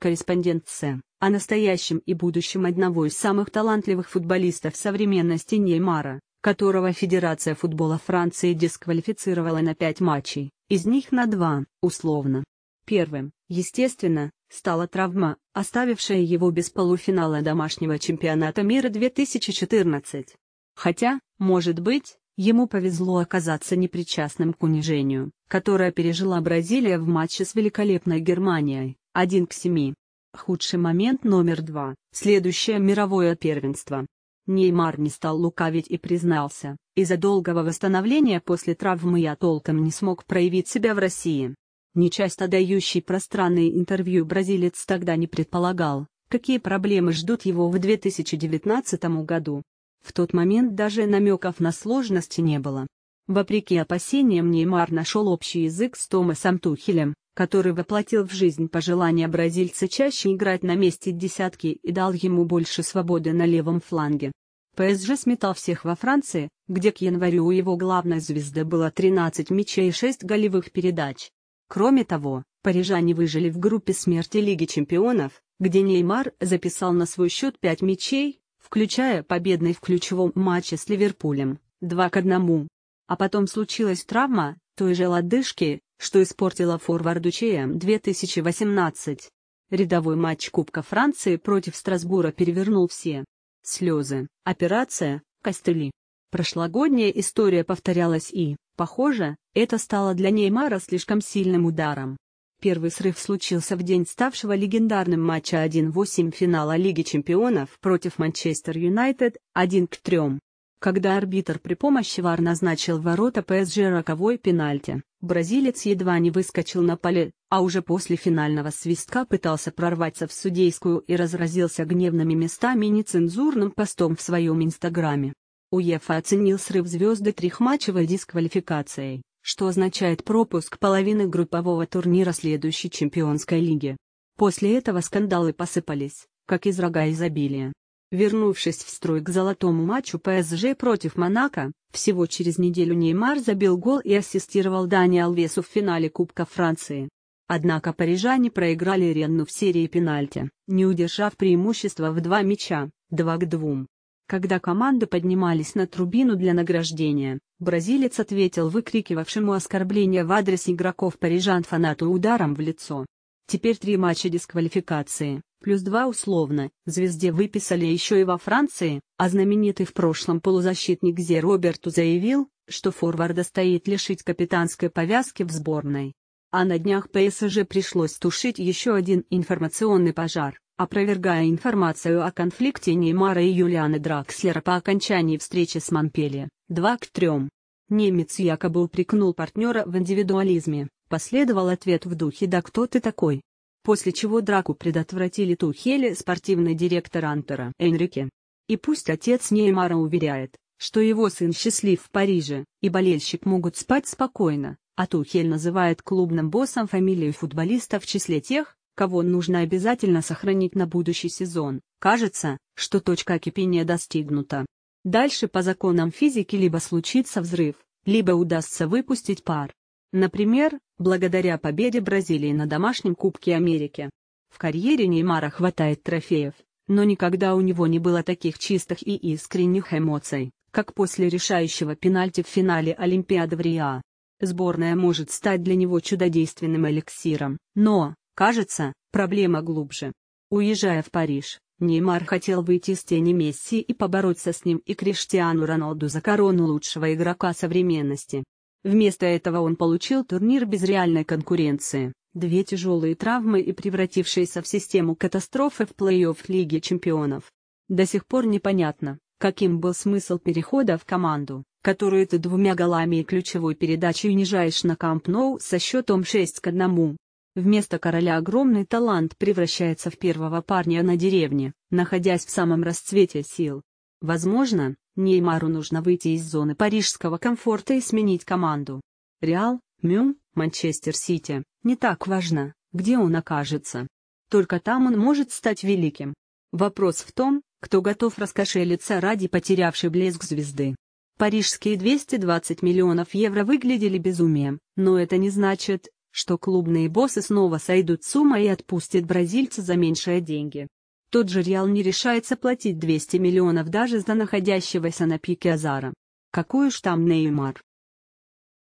Корреспонденция о настоящем и будущем одного из самых талантливых футболистов современности Неймара, которого Федерация футбола Франции дисквалифицировала на пять матчей, из них на два, условно. Первым, естественно, стала травма, оставившая его без полуфинала домашнего чемпионата мира 2014. Хотя, может быть, ему повезло оказаться непричастным к унижению, которое пережила Бразилия в матче с великолепной Германией. 1 к 7. Худший момент номер два. Следующее мировое первенство. Неймар не стал лукавить и признался, из-за долгого восстановления после травмы я толком не смог проявить себя в России. Нечасто дающий пространные интервью бразилец тогда не предполагал, какие проблемы ждут его в 2019 году. В тот момент даже намеков на сложности не было. Вопреки опасениям Неймар нашел общий язык с Томасом Тухелем, который воплотил в жизнь пожелание бразильца чаще играть на месте десятки и дал ему больше свободы на левом фланге. ПСЖ сметал всех во Франции, где к январю у его главной звезды было 13 мячей и 6 голевых передач. Кроме того, парижане выжили в группе смерти Лиги чемпионов, где Неймар записал на свой счет 5 мячей, включая победный в ключевом матче с Ливерпулем, 2 к 1. А потом случилась травма, той же лодыжки, что испортило форварду ЧМ 2018. Рядовой матч Кубка Франции против Страсбура перевернул все. Слезы, операция, костыли. Прошлогодняя история повторялась и, похоже, это стало для Неймара слишком сильным ударом. Первый срыв случился в день ставшего легендарным матча 1-8 финала Лиги чемпионов против Манчестер Юнайтед, 1-3. Когда арбитр при помощи ВАР назначил ворота ПСЖ роковой пенальти. Бразилец едва не выскочил на поле, а уже после финального свистка пытался прорваться в судейскую и разразился гневными местами и нецензурным постом в своем инстаграме. УЕФА оценил срыв звезды трехматчевой дисквалификацией, что означает пропуск половины группового турнира следующей чемпионской лиги. После этого скандалы посыпались, как из рога изобилия. Вернувшись в строй к золотому матчу ПСЖ против Монако, всего через неделю Неймар забил гол и ассистировал Дани Алвесу в финале Кубка Франции. Однако парижане проиграли Ренну в серии пенальти, не удержав преимущество в два мяча, 2 к 2. Когда команды поднимались на трубину для награждения, бразилец ответил выкрикивавшему оскорбление в адрес игроков парижан фанату ударом в лицо. Теперь три матча дисквалификации плюс два условно, звезде выписали еще и во Франции, а знаменитый в прошлом полузащитник Зе Роберту заявил, что форварда стоит лишить капитанской повязки в сборной. А на днях ПСЖ пришлось тушить еще один информационный пожар, опровергая информацию о конфликте Неймара и Юлианы Дракслера по окончании встречи с Монпелье, 2 к 3. Немец якобы упрекнул партнера в индивидуализме, последовал ответ в духе «Да кто ты такой?» после чего драку предотвратили Тухели спортивный директор Антера Энрике. И пусть отец Неймара уверяет, что его сын счастлив в Париже, и болельщик могут спать спокойно, а Тухель называет клубным боссом фамилию футболиста в числе тех, кого нужно обязательно сохранить на будущий сезон, кажется, что точка кипения достигнута. Дальше по законам физики либо случится взрыв, либо удастся выпустить пар. Например, благодаря победе Бразилии на домашнем Кубке Америки. В карьере Неймара хватает трофеев, но никогда у него не было таких чистых и искренних эмоций, как после решающего пенальти в финале Олимпиады в Риа. Сборная может стать для него чудодейственным эликсиром, но, кажется, проблема глубже. Уезжая в Париж, Неймар хотел выйти из тени Месси и побороться с ним и Криштиану Роналду за корону лучшего игрока современности. Вместо этого он получил турнир без реальной конкуренции, две тяжелые травмы и превратившиеся в систему катастрофы в плей-офф Лиги чемпионов. До сих пор непонятно, каким был смысл перехода в команду, которую ты двумя голами и ключевой передачей унижаешь на Камп Ноу со счетом 6 к 1. Вместо короля огромный талант превращается в первого парня на деревне, находясь в самом расцвете сил. Возможно, Неймару нужно выйти из зоны парижского комфорта и сменить команду. Реал, Мюн, Манчестер Сити, не так важно, где он окажется. Только там он может стать великим. Вопрос в том, кто готов раскошелиться ради потерявшей блеск звезды. Парижские 220 миллионов евро выглядели безумием, но это не значит, что клубные боссы снова сойдут с ума и отпустят бразильца за меньшие деньги. Тот же Реал не решается платить 200 миллионов даже за находящегося на пике Азара. Какой уж там Неймар.